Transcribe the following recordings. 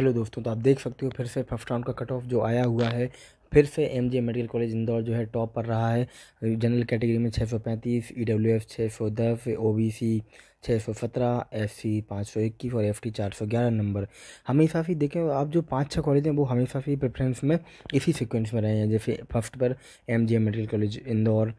hello दोस्तों तो आप देख सकते हो फिर से फर्स्ट राउंड का कट ऑफ जो आया हुआ है फिर से M J medical college Indore जो है टॉप पर रहा है जनरल कैटेगरी में छः सौ पैंतीस ई डब्ल्यू एफ छः सौ दस ओ बी सी छः सौ सत्रह एफ सी पाँच सौ इक्कीस और एफ टी चार सौ ग्यारह नंबर हमेशा से देखें आप जो पाँच छः कॉलेज हैं वो हमेशा से प्रेफरेंस में इसी सीक्वेंस में रहे हैं जैसे फर्स्ट पर M J medical college Indore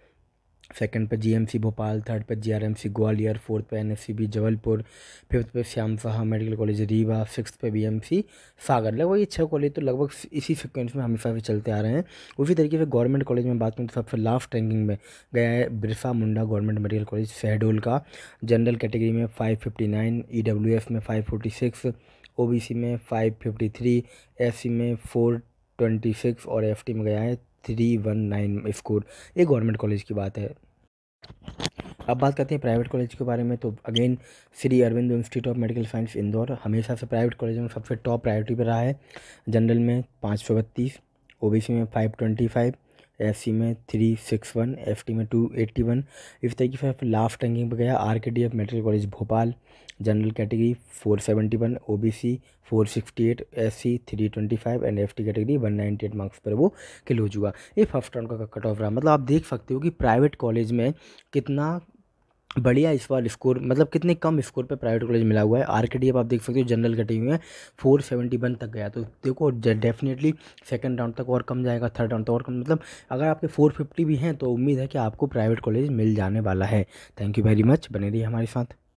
second पे जीएमसी भोपाल थर्ड पे जीआरएमसी ग्वालियर फोर्थ पे एनएससीबी जबलपुर फिफ्थ पे Shyam Saha medical college Rewa six पे बीएमसी सागर लगभग ये छः कॉलेज तो लगभग इसी सिक्वेंस में हमेशा से चलते आ रहे हैं उसी तरीके से गवर्नमेंट कॉलेज में बात करूँ तो सबसे लास्ट रैंकिंग में गया है Birsa Munda government medical college Shahdol का जनरल कैटेगरी में five fifty nine E W F में five forty six O B C में five fifty three S C में फोर ट्वेंटी सिक्स और एफ टी में गया है थ्री वन नाइन स्कोर ये गवर्नमेंट कॉलेज की बात है अब बात करते हैं प्राइवेट कॉलेज के बारे में तो again Shri Arvind institute of medical science Indore हमेशा से प्राइवेट कॉलेज में सबसे टॉप प्रायोरिटी पर रहा है जनरल में पाँच सौ बत्तीस ओ में five twenty five S C में three six one F T में टू एट्टी वन इस तरीके से आप लास्ट रैंकिंग पर गया R K D F medical college Bhopal general category four seventy one O B C four sixty eight S C three twenty five and F T category one ninety eight marks पर वो close हुआ ये first round का cut off रहा मतलब आप देख सकते हो कि प्राइवेट कॉलेज में कितना बढ़िया इस बार स्कोर मतलब कितने कम स्कोर पे प्राइवेट कॉलेज मिला हुआ है आर के डी अब आप देख सकते हो जनरल कटी हुई है फोर सेवेंटी वन तक गया तो देखो डेफिनेटली सेकंड राउंड तक और कम जाएगा थर्ड राउंड तक और कम मतलब अगर आपके फोर फिफ्टी भी हैं तो उम्मीद है कि आपको प्राइवेट कॉलेज मिल जाने वाला है थैंक यू वेरी मच बने रही हमारे साथ